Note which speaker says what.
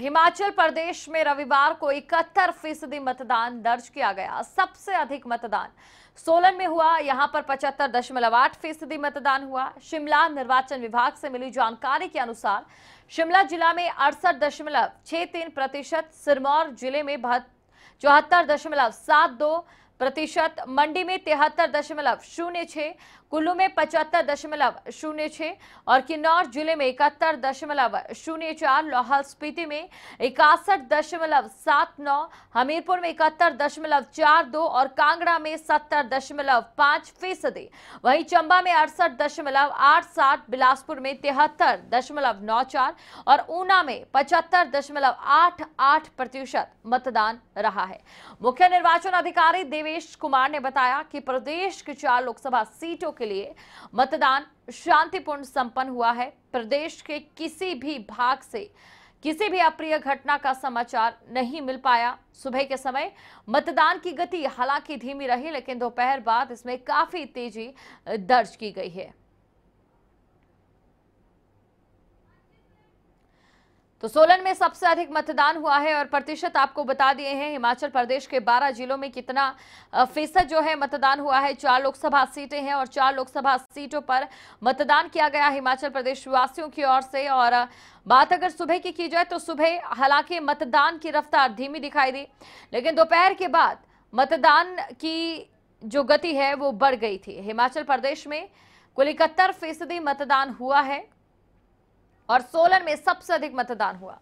Speaker 1: हिमाचल प्रदेश में रविवार को इकहत्तर फीसदी मतदान दर्ज किया गया सबसे अधिक मतदान सोलन में हुआ यहां पर पचहत्तर दशमलव आठ फीसदी मतदान हुआ शिमला निर्वाचन विभाग से मिली जानकारी के अनुसार शिमला जिला में अड़सठ दशमलव छह तीन प्रतिशत सिरमौर जिले में चौहत्तर दशमलव सात दो प्रतिशत मंडी में तिहत्तर दशमलव शून्य छः कुल्लू में पचहत्तर दशमलव शून्य छः और किन्नौर जिले में इकहत्तर दशमलव शून्य चार लाहौल स्पीति में इकसठ दशमलव सात नौ हमीरपुर में इकहत्तर दशमलव चार दो और कांगड़ा में सत्तर दशमलव पाँच फीसदी वहीं चंबा में अड़सठ दशमलव आठ सात बिलासपुर में तिहत्तर दशमलव नौ चार और ऊना में पचहत्तर दशमलव आठ आठ प्रतिशत मतदान रहा है मुख्य निर्वाचन अधिकारी देवी देवेश कुमार ने बताया कि प्रदेश की चार लोकसभा सीटों के लिए मतदान शांतिपूर्ण संपन्न हुआ है प्रदेश के किसी भी भाग से किसी भी अप्रिय घटना का समाचार नहीं मिल पाया सुबह के समय मतदान की गति हालांकि धीमी रही लेकिन दोपहर बाद इसमें काफी तेजी दर्ज की गई है तो सोलन में सबसे अधिक मतदान हुआ है और प्रतिशत आपको बता दिए हैं हिमाचल प्रदेश के 12 जिलों में कितना फीसद जो है मतदान हुआ है चार लोकसभा सीटें हैं और चार लोकसभा सीटों पर मतदान किया गया हिमाचल प्रदेश वासियों की ओर से और बात अगर सुबह की की जाए तो सुबह हालांकि मतदान की रफ्तार धीमी दिखाई दी लेकिन दोपहर के बाद मतदान की जो गति है वो बढ़ गई थी हिमाचल प्रदेश में कुल इकहत्तर फीसदी मतदान हुआ है और सोलन में सबसे अधिक मतदान हुआ